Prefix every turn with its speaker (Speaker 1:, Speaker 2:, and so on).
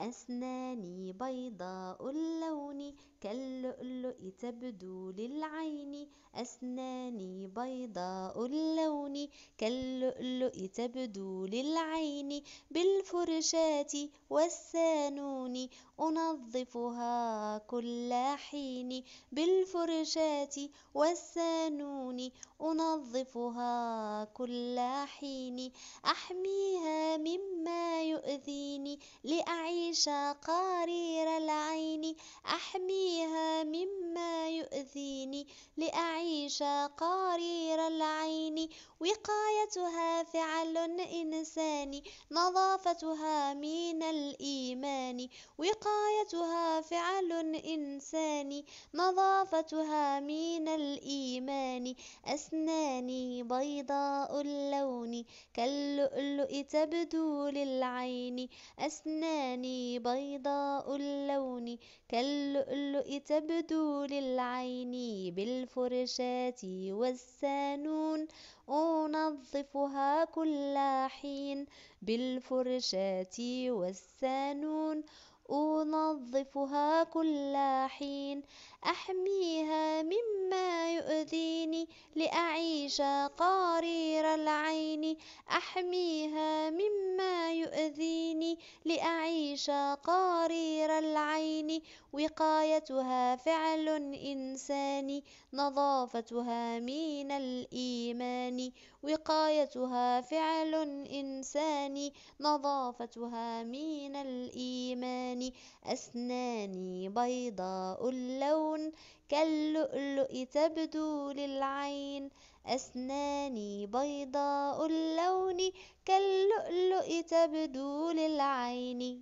Speaker 1: أسناني بيضاء اللون كاللؤلؤ تبدو للعين أسناني بيضاء اللون كاللؤلؤ تبدو للعين بالفرشاة والسانون أنظفها كل حين بالفرشاة والسانون أنظفها كل حين أحميها من تؤذيني لأعيش قرير العين أحميها مما يؤذيني لأعيش قرير العين وقايتها فعل إنساني نظافتها من الإيمان وقايتها فعل إنساني نظافتها من الإيمان أسناني بيضاء اللون كاللؤلؤ تبدو للعين أسناني بيضاء اللون كاللؤلؤ تبدو للعين بالفرشاة والسانون أنظفها كل حين بالفرشاة والسانون أنظفها كل حين أحميها مما يؤذيني لأعيش قارير العين أحميها مما يؤذيني لأعلم شقارير العين وقايتها فعل إنساني نظافتها من الإيمان وقايتها فعل إنساني نظافتها من الإيمان أسناني بيضاء اللون كاللؤلؤ تبدو للعين أسناني بيضاء اللون كاللؤلؤ تبدو للعين